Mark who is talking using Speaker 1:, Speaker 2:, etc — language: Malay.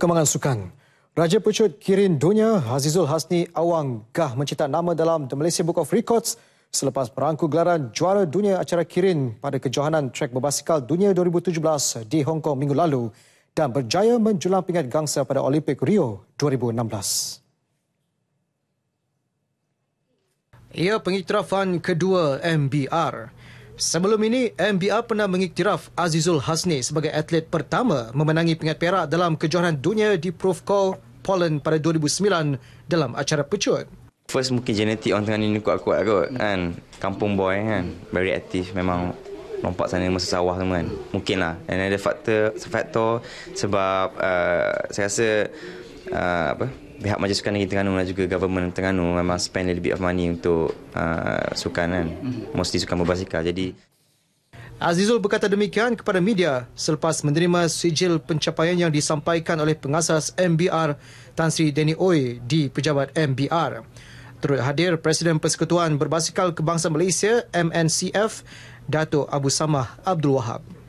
Speaker 1: Perkembangan sukan. Raja pecut Kirin Dunia Hazizul Hasni Awang Gah mencetak nama dalam The Malaysia Book of Records selepas merangku gelaran juara dunia acara Kirin pada kejohanan trek berbasikal dunia 2017 di Hong Kong minggu lalu dan berjaya menjulang pingat gangsa pada Olimpik Rio 2016. Ia ya, pengiktirafan kedua MBR. Sebelum ini, MBR pernah mengiktiraf Azizul Hasni sebagai atlet pertama memenangi pingat perak dalam kejohanan dunia di Profcall Poland pada 2009 dalam acara pecut.
Speaker 2: First mungkin genetik orang tengah ini kuat-kuat kot kan. Kampung boy kan. Very active memang lompat sana masa sawah semua kan. Mungkin lah. And ada faktor factor sebab uh, saya rasa uh, apa? pihak Majlis Sukan Negeri Terengganu dan juga government Terengganu memang spend a little bit of money untuk uh, sukan kan. Mhm. Mostly sukan berbasikal. Jadi
Speaker 1: Azizul berkata demikian kepada media selepas menerima sijil pencapaian yang disampaikan oleh pengasas MBR Tan Sri Denny Oi di pejabat MBR. Turut hadir Presiden Persekutuan Berbasikal Kebangsaan Malaysia MNCF Dato Abu Samah Abdul Wahab.